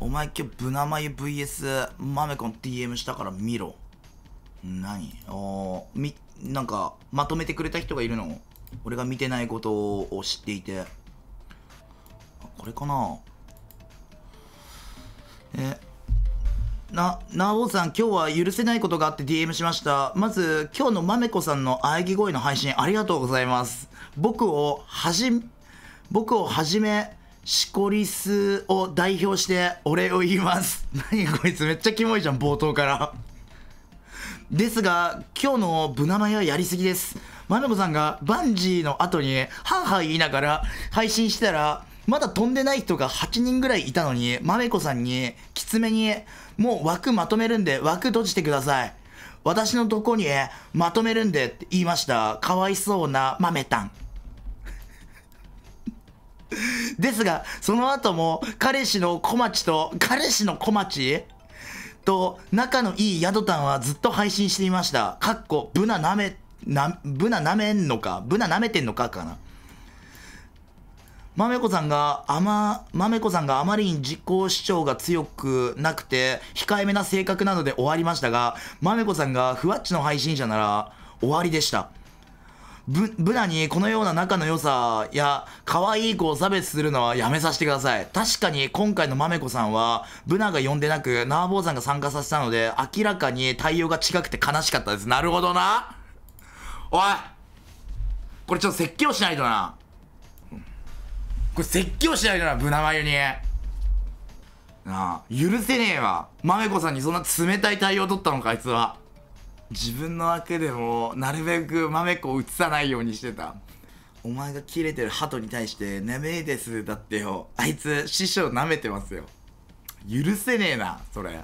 お前今日ブナマユ VS マメコン DM したから見ろ。何おみ、なんか、まとめてくれた人がいるの俺が見てないことを知っていて。これかなえ、な、なおさん、今日は許せないことがあって DM しました。まず、今日のまめこさんの喘ぎ声の配信ありがとうございます。僕をはじ、僕をはじめ、シコリスを代表してお礼を言います。何がこいつめっちゃキモいじゃん、冒頭から。ですが、今日のブナマイはやりすぎです。まなコさんがバンジーの後に、ハンハン言いながら配信したら、まだ飛んでない人が8人ぐらいいたのに、まめこさんに、きつめに、もう枠まとめるんで枠閉じてください。私のとこにまとめるんでって言いました。かわいそうなマメたン。ですが、その後も彼氏の小町と、彼氏の小町と仲のいい宿たんはずっと配信していました。かっこ、ブナなめ、な、ブナ舐めんのか、ブナ舐めてんのかかな。豆子さんがあま、豆子さんがあまりに自己主張が強くなくて、控えめな性格なので終わりましたが、まめこさんがふわっちの配信者なら終わりでした。ブナにこのような仲の良さや可愛い子を差別するのはやめさせてください。確かに今回のまめこさんは、ブナが呼んでなく、ナーボーさんが参加させたので、明らかに対応が違くて悲しかったです。なるほどな。おいこれちょっと説教しないとな。これ説教しないとな、ブナマユに。なあ、許せねえわ。まめこさんにそんな冷たい対応取ったのか、あいつは。自分の枠でもなるべく豆子を映さないようにしてたお前がキレてる鳩に対して「眠いです」だってよあいつ師匠舐めてますよ許せねえなそれ。